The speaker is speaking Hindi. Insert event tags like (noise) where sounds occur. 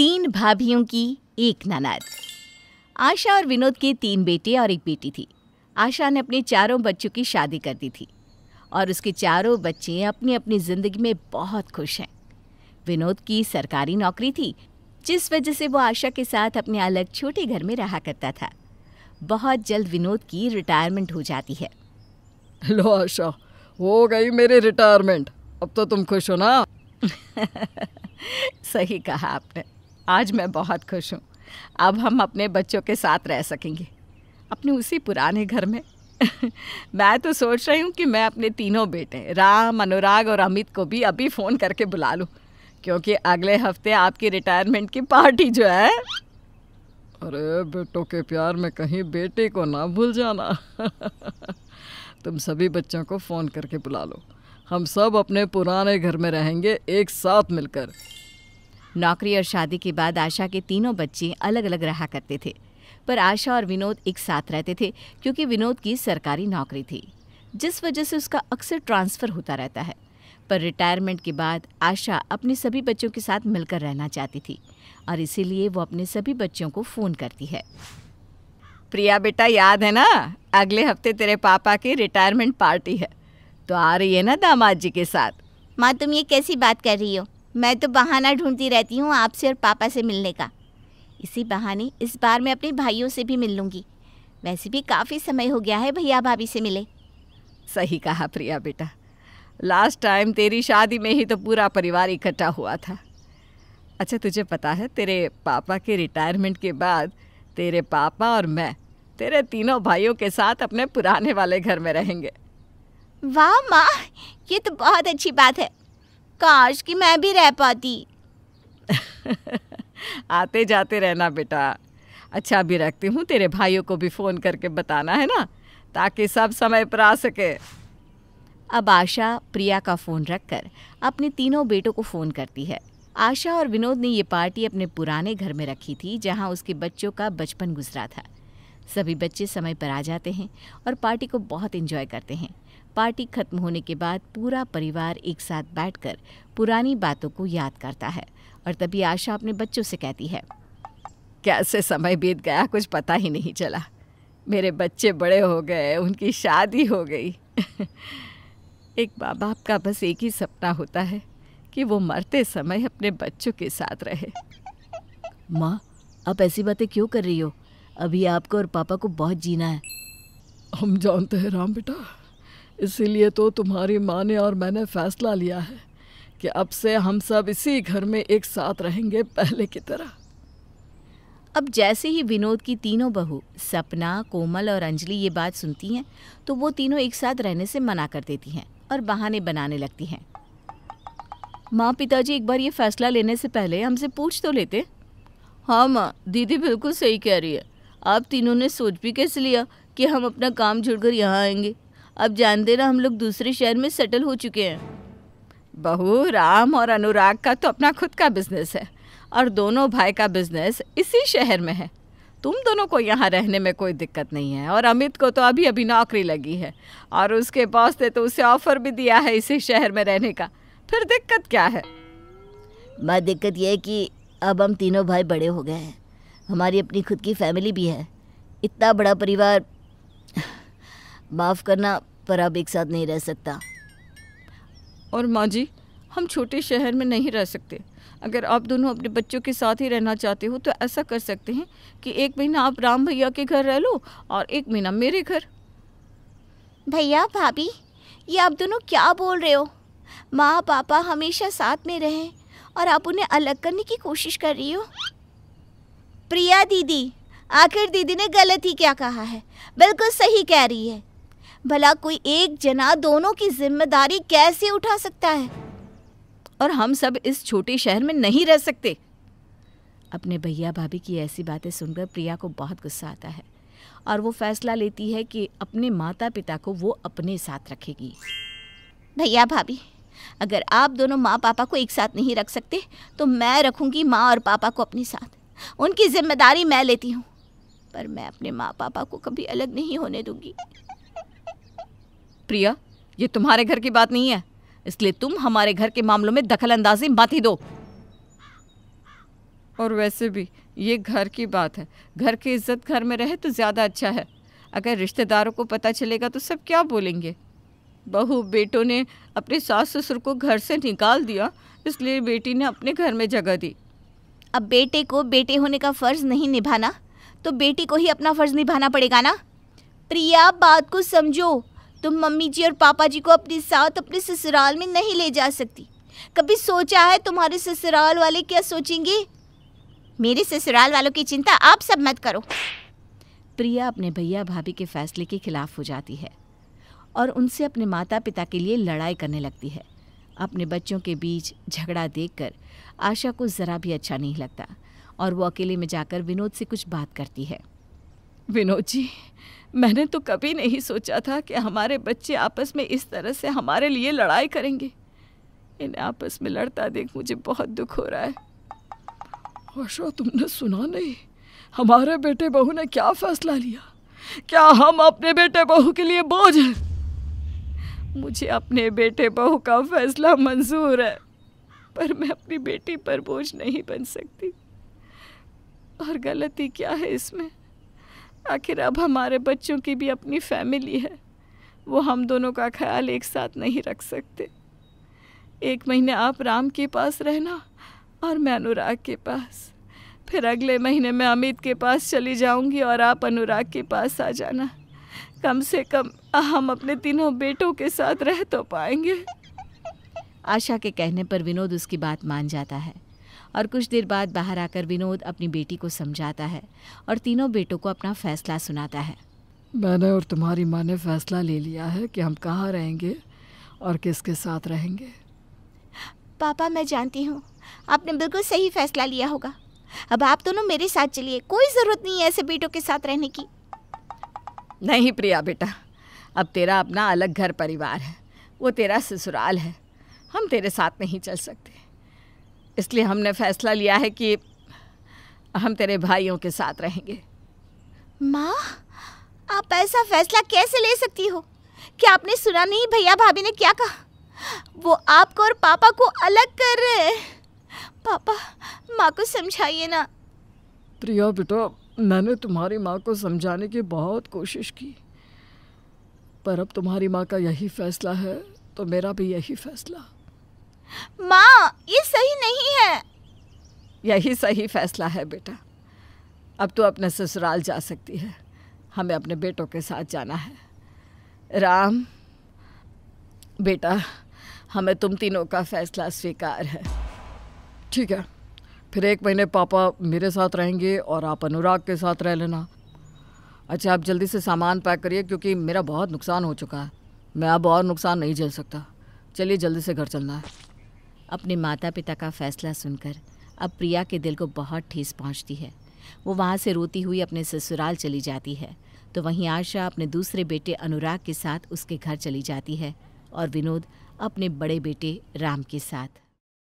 तीन भाभियों की एक ननद आशा और विनोद के तीन बेटे और एक बेटी थी आशा ने अपने चारों बच्चों की शादी कर दी थी और उसके चारों बच्चे अपनी अपनी ज़िंदगी में बहुत खुश हैं विनोद की सरकारी नौकरी थी जिस वजह से वो आशा के साथ अपने अलग छोटे घर में रहा करता था बहुत जल्द विनोद की रिटायरमेंट हो जाती है हेलो आशा हो गई मेरी रिटायरमेंट अब तो तुम खुश हो ना (laughs) सही कहा आपने आज मैं बहुत खुश हूँ अब हम अपने बच्चों के साथ रह सकेंगे अपने उसी पुराने घर में (laughs) मैं तो सोच रही हूँ कि मैं अपने तीनों बेटे राम अनुराग और अमित को भी अभी फ़ोन करके बुला लूँ क्योंकि अगले हफ्ते आपकी रिटायरमेंट की पार्टी जो है अरे बेटों के प्यार में कहीं बेटे को ना भूल जाना (laughs) तुम सभी बच्चों को फ़ोन करके बुला लो हम सब अपने पुराने घर में रहेंगे एक साथ मिलकर नौकरी और शादी के बाद आशा के तीनों बच्चे अलग अलग रहा करते थे पर आशा और विनोद एक साथ रहते थे क्योंकि विनोद की सरकारी नौकरी थी जिस वजह से उसका अक्सर ट्रांसफ़र होता रहता है पर रिटायरमेंट के बाद आशा अपने सभी बच्चों के साथ मिलकर रहना चाहती थी और इसीलिए वो अपने सभी बच्चों को फ़ोन करती है प्रिया बेटा याद है ना अगले हफ्ते तेरे पापा की रिटायरमेंट पार्टी है तो आ रही है ना दामाद जी के साथ माँ तुम ये कैसी बात कर रही हो मैं तो बहाना ढूंढती रहती हूँ आपसे और पापा से मिलने का इसी बहाने इस बार मैं अपने भाइयों से भी मिल लूँगी वैसे भी काफ़ी समय हो गया है भैया भाभी से मिले सही कहा प्रिया बेटा लास्ट टाइम तेरी शादी में ही तो पूरा परिवार इकट्ठा हुआ था अच्छा तुझे पता है तेरे पापा के रिटायरमेंट के बाद तेरे पापा और मैं तेरे तीनों भाइयों के साथ अपने पुराने वाले घर में रहेंगे वाह माँ ये तो बहुत अच्छी बात है काश कि मैं भी रह पाती (laughs) आते जाते रहना बेटा अच्छा अभी रखती हूँ तेरे भाइयों को भी फ़ोन करके बताना है ना ताकि सब समय पर आ सके अब आशा प्रिया का फ़ोन रखकर अपने तीनों बेटों को फ़ोन करती है आशा और विनोद ने ये पार्टी अपने पुराने घर में रखी थी जहाँ उसके बच्चों का बचपन गुजरा था सभी बच्चे समय पर आ जाते हैं और पार्टी को बहुत इन्जॉय करते हैं पार्टी खत्म होने के बाद पूरा परिवार एक साथ बैठकर पुरानी बातों को याद करता है और तभी आशा अपने बच्चों से कहती है कैसे समय बीत गया कुछ पता ही नहीं चला मेरे बच्चे बड़े हो गए उनकी शादी हो गई (laughs) एक माँ बाप का बस एक ही सपना होता है कि वो मरते समय अपने बच्चों के साथ रहे माँ आप ऐसी बातें क्यों कर रही हो अभी आपको और पापा को बहुत जीना है हम जानते हैं राम बेटा इसीलिए तो तुम्हारी माँ ने और मैंने फैसला लिया है कि अब से हम सब इसी घर में एक साथ रहेंगे पहले की तरह अब जैसे ही विनोद की तीनों बहू सपना कोमल और अंजलि ये बात सुनती हैं तो वो तीनों एक साथ रहने से मना कर देती हैं और बहाने बनाने लगती हैं माँ पिताजी एक बार ये फैसला लेने से पहले हमसे पूछ तो लेते हाँ माँ दीदी बिल्कुल सही कह रही है आप तीनों ने सोच भी कैसे लिया कि हम अपना काम छोड़कर यहाँ आएंगे अब जानते ना हम लोग दूसरे शहर में सेटल हो चुके हैं बहू राम और अनुराग का तो अपना खुद का बिजनेस है और दोनों भाई का बिजनेस इसी शहर में है तुम दोनों को यहाँ रहने में कोई दिक्कत नहीं है और अमित को तो अभी अभी नौकरी लगी है और उसके बॉस ने तो उसे ऑफर भी दिया है इसी शहर में रहने का फिर दिक्कत क्या है मैं दिक्कत यह है कि अब हम तीनों भाई बड़े हो गए हैं हमारी अपनी खुद की फैमिली भी है इतना बड़ा परिवार माफ़ करना पर अब एक साथ नहीं रह सकता और माँ जी हम छोटे शहर में नहीं रह सकते अगर आप दोनों अपने बच्चों के साथ ही रहना चाहते हो तो ऐसा कर सकते हैं कि एक महीना आप राम भैया के घर रह लो और एक महीना मेरे घर भैया भाभी ये आप दोनों क्या बोल रहे हो माँ पापा हमेशा साथ में रहें और आप उन्हें अलग करने की कोशिश कर रही हो प्रिया दीदी आखिर दीदी ने गलत ही क्या कहा है बिल्कुल सही कह रही है भला कोई एक जना दोनों की जिम्मेदारी कैसे उठा सकता है और हम सब इस छोटे शहर में नहीं रह सकते अपने भैया भाभी की ऐसी बातें सुनकर प्रिया को बहुत गुस्सा आता है और वो फैसला लेती है कि अपने माता पिता को वो अपने साथ रखेगी भैया भाभी अगर आप दोनों माँ पापा को एक साथ नहीं रख सकते तो मैं रखूंगी माँ और पापा को अपने साथ उनकी जिम्मेदारी मैं लेती हूँ पर मैं अपने माँ पापा को कभी अलग नहीं होने दूंगी प्रिया ये तुम्हारे घर की बात नहीं है इसलिए तुम हमारे घर के मामलों में दखल अंदाजी मत ही दो और वैसे भी ये घर की बात है घर की इज्जत घर में रहे तो ज़्यादा अच्छा है अगर रिश्तेदारों को पता चलेगा तो सब क्या बोलेंगे बहू बेटों ने अपने सास ससुर को घर से निकाल दिया इसलिए बेटी ने अपने घर में जगह दी अब बेटे को बेटे होने का फ़र्ज़ नहीं निभाना तो बेटी को ही अपना फ़र्ज़ निभाना पड़ेगा ना प्रिया बात को समझो तुम तो मम्मी जी और पापा जी को अपने साथ अपने ससुराल में नहीं ले जा सकती कभी सोचा है तुम्हारे ससुराल वाले क्या सोचेंगे मेरे ससुराल वालों की चिंता आप सब मत करो प्रिया अपने भैया भाभी के फैसले के खिलाफ हो जाती है और उनसे अपने माता पिता के लिए लड़ाई करने लगती है अपने बच्चों के बीच झगड़ा देखकर आशा को ज़रा भी अच्छा नहीं लगता और वो अकेले में जाकर विनोद से कुछ बात करती है विनोद जी मैंने तो कभी नहीं सोचा था कि हमारे बच्चे आपस में इस तरह से हमारे लिए लड़ाई करेंगे इन्हें आपस में लड़ता देख मुझे बहुत दुख हो रहा है आशा तुमने सुना नहीं हमारे बेटे बहू ने क्या फैसला लिया क्या हम अपने बेटे बहू के लिए बोझ हैं मुझे अपने बेटे बहू का फैसला मंजूर है पर मैं अपनी बेटी पर बोझ नहीं बन सकती और गलती क्या है इसमें आखिर अब हमारे बच्चों की भी अपनी फैमिली है वो हम दोनों का ख्याल एक साथ नहीं रख सकते एक महीने आप राम के पास रहना और मैं अनुराग के पास फिर अगले महीने मैं अमित के पास चली जाऊंगी और आप अनुराग के पास आ जाना कम से कम हम अपने तीनों बेटों के साथ रह तो पाएंगे आशा के कहने पर विनोद उसकी बात मान जाता है और कुछ देर बाद बाहर आकर विनोद अपनी बेटी को समझाता है और तीनों बेटों को अपना फैसला सुनाता है मैंने और तुम्हारी माँ ने फैसला ले लिया है कि हम कहाँ रहेंगे और किसके साथ रहेंगे पापा मैं जानती हूँ आपने बिल्कुल सही फैसला लिया होगा अब आप दोनों मेरे साथ चलिए कोई ज़रूरत नहीं है ऐसे बेटों के साथ रहने की नहीं प्रिया बेटा अब तेरा अपना अलग घर परिवार है वो तेरा ससुराल है हम तेरे साथ नहीं चल सकते इसलिए हमने फैसला लिया है कि हम तेरे भाइयों के साथ रहेंगे माँ आप ऐसा फैसला कैसे ले सकती हो क्या आपने सुना नहीं भैया भाभी ने क्या कहा वो आपको और पापा को अलग कर रहे हैं पापा माँ को समझाइए ना प्रिया बेटा मैंने तुम्हारी माँ को समझाने की बहुत कोशिश की पर अब तुम्हारी माँ का यही फैसला है तो मेरा भी यही फैसला माँ ये सही नहीं है यही सही फैसला है बेटा अब तो अपने ससुराल जा सकती है हमें अपने बेटों के साथ जाना है राम बेटा हमें तुम तीनों का फैसला स्वीकार है ठीक है फिर एक महीने पापा मेरे साथ रहेंगे और आप अनुराग के साथ रह लेना अच्छा आप जल्दी से सामान पैक करिए क्योंकि मेरा बहुत नुकसान हो चुका है मैं अब और नुकसान नहीं झेल सकता चलिए जल्दी से घर चलना है अपने माता पिता का फैसला सुनकर अब प्रिया के दिल को बहुत ठेस पहुंचती है वो वहाँ से रोती हुई अपने ससुराल चली जाती है तो वहीं आशा अपने दूसरे बेटे अनुराग के साथ उसके घर चली जाती है और विनोद अपने बड़े बेटे राम के साथ